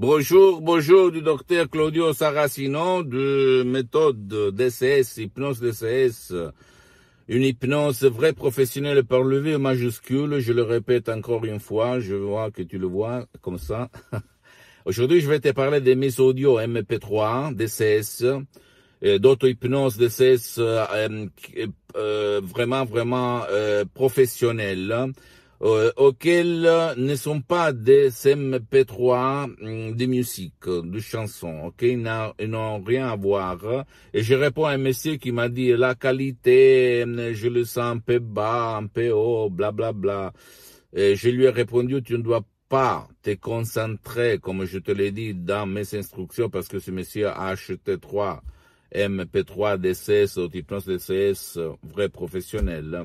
Bonjour, bonjour du docteur Claudio Saracino de méthode DCS, hypnose DCS, une hypnose vraie professionnelle par le V majuscule. Je le répète encore une fois, je vois que tu le vois comme ça. Aujourd'hui, je vais te parler des mises audio MP3, DCS, d'auto-hypnose DCS euh, euh, vraiment, vraiment euh, professionnel euh, auxquels euh, ne sont pas des MP3 hum, de musique, euh, de chansons, ok Ils n'ont rien à voir. Et je réponds à un monsieur qui m'a dit la qualité, hum, je le sens un peu bas, un peu haut, bla bla bla. Et je lui ai répondu, tu ne dois pas te concentrer, comme je te l'ai dit dans mes instructions, parce que ce monsieur a acheté trois MP3 DCS, de DCS, vrai professionnel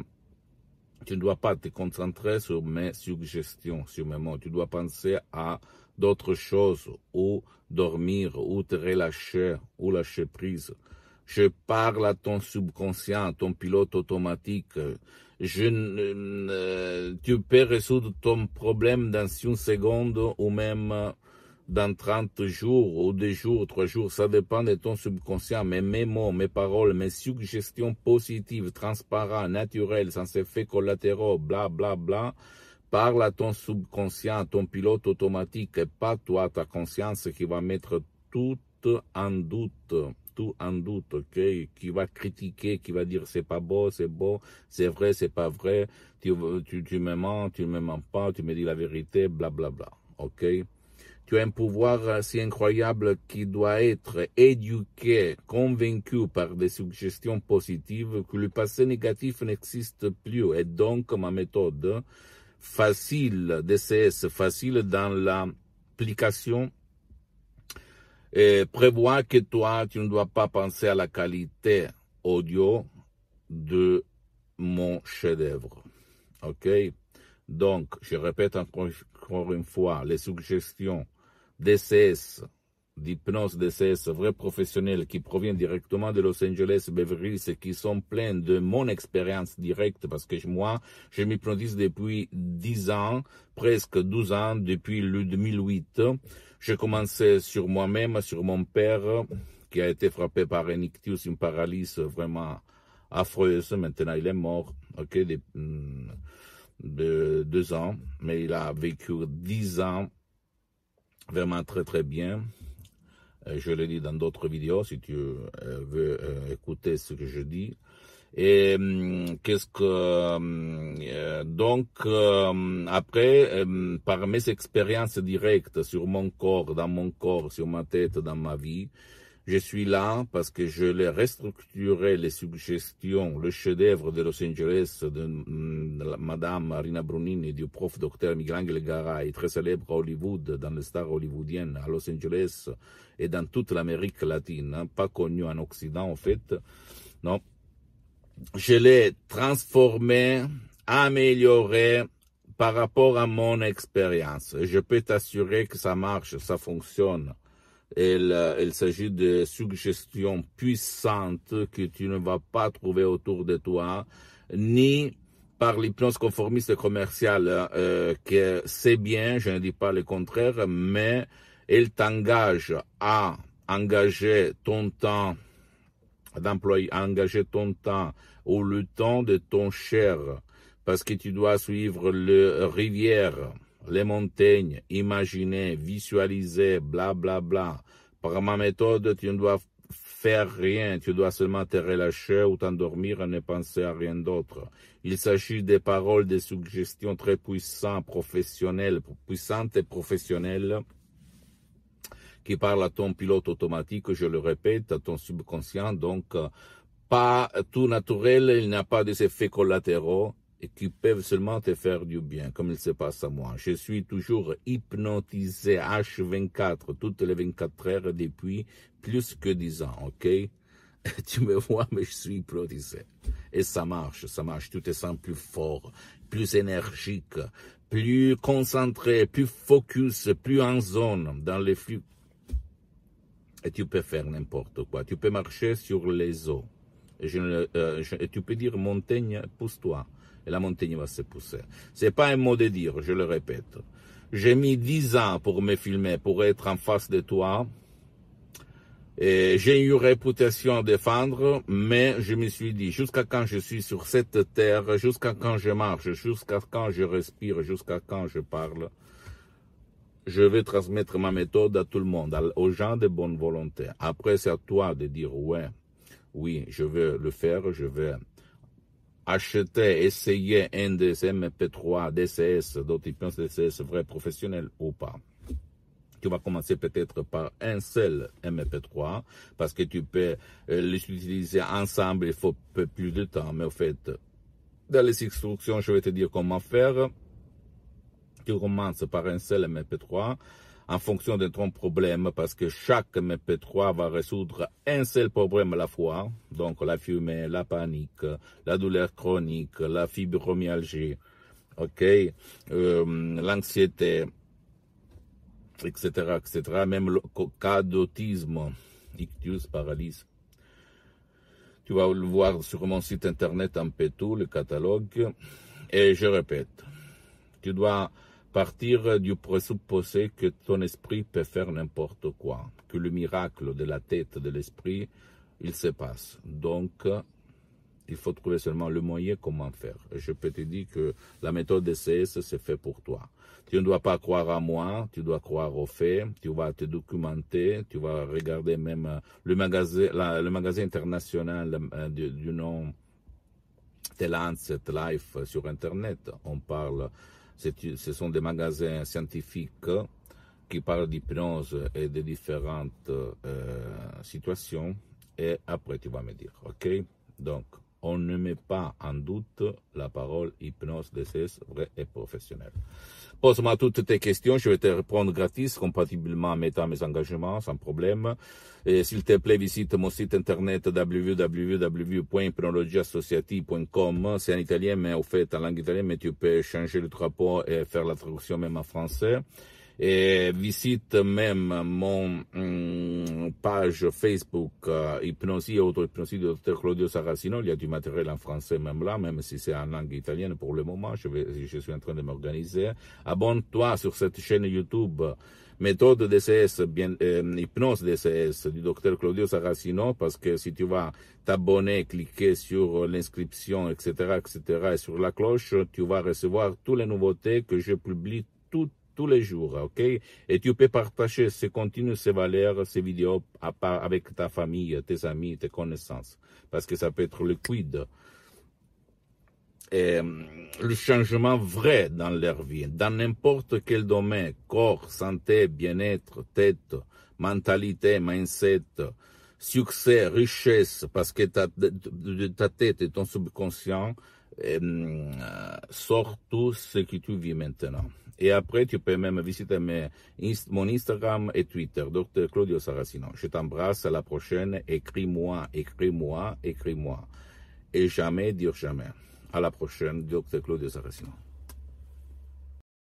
tu ne dois pas te concentrer sur mes suggestions, sur mes mots. Tu dois penser à d'autres choses, ou dormir, ou te relâcher, ou lâcher prise. Je parle à ton subconscient, à ton pilote automatique. Euh, tu peux résoudre ton problème dans une seconde ou même dans 30 jours ou 2 jours, 3 jours, ça dépend de ton subconscient, mais mes mots, mes paroles, mes suggestions positives, transparentes, naturelles, sans effets collatéraux, bla bla bla, parle à ton subconscient, ton pilote automatique, et pas toi, ta conscience qui va mettre tout en doute, tout en doute, ok, qui va critiquer, qui va dire c'est pas beau, c'est beau, c'est vrai, c'est pas vrai, tu, tu, tu me mens, tu me mens pas, tu me dis la vérité, bla bla bla, ok tu as un pouvoir euh, si incroyable qui doit être éduqué, convaincu par des suggestions positives que le passé négatif n'existe plus et donc ma méthode facile DCS, facile dans l'application et euh, prévoit que toi, tu ne dois pas penser à la qualité audio de mon chef-d'œuvre. OK? Donc, je répète encore, une fois, les suggestions DCS, d'hypnose DCS, vrai professionnels qui proviennent directement de Los Angeles, Beverly Hills, qui sont pleins de mon expérience directe, parce que moi, je m'hypnotise depuis 10 ans, presque 12 ans, depuis le 2008. Je commençais sur moi-même, sur mon père, qui a été frappé par un ictus, une paralysie vraiment affreuse. Maintenant, il est mort, ok, de, mm, de deux ans, mais il a vécu dix ans Vraiment très très bien. Euh, je le dis dans d'autres vidéos si tu euh, veux euh, écouter ce que je dis. Et hum, qu'est-ce que hum, donc hum, après par mes expériences directes sur mon corps, dans mon corps, sur ma tête, dans ma vie, je suis là parce que je l'ai restructuré les suggestions, le chef-d'œuvre de Los Angeles de mm, Madame Marina Brunini, et du prof docteur Miguel Garay, très célèbre à Hollywood, dans le star hollywoodiennes à Los Angeles et dans toute l'Amérique latine, hein, pas connu en Occident en fait. Non. Je l'ai transformé, amélioré par rapport à mon expérience. Je peux t'assurer que ça marche, ça fonctionne. Euh, il, s'agit de suggestions puissantes que tu ne vas pas trouver autour de toi, ni par l'hypnose conformiste commerciale, hein, euh, que c'est bien, je ne dis pas le contraire, mais elle t'engage à engager ton temps d'employé, à engager ton temps ou le temps de ton cher, parce que tu dois suivre le rivière les montagnes, imaginer, visualiser, bla bla bla. Par ma méthode, tu ne dois faire rien, tu dois seulement te relâcher ou t'endormir et ne penser à rien d'autre. Il s'agit des paroles, des suggestions très puissantes, professionnelles, puissantes et professionnelles qui parlent à ton pilote automatique, je le répète, à ton subconscient, donc euh, pas tout naturel, il n'y a pas des effets collatéraux, et qui peuvent seulement te faire du bien, comme il se passe à moi. Je suis toujours hypnotisé H24, toutes les 24 heures depuis plus que 10 ans, ok Tu me vois, mais je suis hypnotisé. Et ça marche, ça marche. Tu te sens plus fort, plus énergique, plus concentré, plus focus, plus en zone dans les flux. Et tu peux faire n'importe quoi. Tu peux marcher sur les eaux. Et, je, euh, tu peux dire montagne, pousse-toi et la montagne va se pousser. C'est pas un mot de dire, je le répète. J'ai mis dix ans pour me filmer, pour être en face de toi. Et j'ai eu réputation à défendre, mais je me suis dit, jusqu'à quand je suis sur cette terre, jusqu'à quand je marche, jusqu'à quand je respire, jusqu'à quand je parle, je vais transmettre ma méthode à tout le monde, aux gens de bonne volonté. Après, c'est à toi de dire, ouais, oui, je veux le faire, je veux acheter, essayer un des MP3, DCS, d'autres pensent DCS vrai professionnel ou pas. Tu vas commencer peut-être par un seul MP3 parce que tu peux euh, les utiliser ensemble, il faut plus de temps, mais au fait, dans les instructions, je vais te dire comment faire. Tu commences par un seul MP3 en fonction de ton problème parce que chaque MP3 va résoudre un seul problème à la fois. Donc la fumée, la panique, la douleur chronique, la fibromyalgie, ok, euh, l'anxiété, etc., etc. Même le cas d'autisme, ictus, paralyse. Tu vas le voir sur mon site internet en tout, le catalogue. Et je répète, tu dois Partir euh, du présupposé que ton esprit peut faire n'importe quoi, que le miracle de la tête de l'esprit, il se passe. Donc, euh, il faut trouver seulement le moyen comment faire. Je peux te dire que la méthode CS, c'est fait pour toi. Tu ne dois pas croire à moi, tu dois croire aux faits, tu vas te documenter, tu vas regarder même euh, le magasin, le international du, nom The Lancet Life sur Internet. On parle ce sont des magasins scientifiques qui parlent d'hypnose et de différentes euh, situations. Et après, tu vas me dire, ok Donc, on ne met pas en doute la parole hypnose de vrai et professionnel. Pose-moi toutes tes questions, je vais te répondre gratis, compatiblement à mes mes engagements, sans problème. s'il te plaît, visite mon site internet www.hypnologieassociative.com. C'est en italien, mais au fait, en langue italienne, mais tu peux changer le drapeau et faire la traduction même en français et visite même mon hum, page Facebook euh, Hypnose et auto-hypnose du Dr Claudio Saracino. Il y a du matériel en français même là, même si c'est en langue italienne pour le moment. Je, vais, je suis en train de m'organiser. Abonne-toi sur cette chaîne YouTube méthode DCS, bien, euh, hypnose DCS du docteur Claudio Saracino, parce que si tu vas t'abonner, cliquer sur l'inscription, etc., etc., et sur la cloche, tu vas recevoir toutes les nouveautés que je publie toutes tous les jours, ok Et tu peux partager ces contenus, ces valeurs, ces vidéos à part avec ta famille, tes amis, tes connaissances, parce que ça peut être le quid. Et euh, le changement vrai dans leur vie, dans n'importe quel domaine, corps, santé, bien-être, tête, mentalité, mindset, succès, richesse, parce que ta, ta tête et ton subconscient euh, sors tout ce que tu vis maintenant. Et après, tu peux même visiter mes, mon Instagram et Twitter, Dr. Claudio Saracino. Je t'embrasse à la prochaine. Écris-moi, écris-moi, écris-moi. Et jamais dire jamais. À la prochaine, Dr. Claudio Saracino.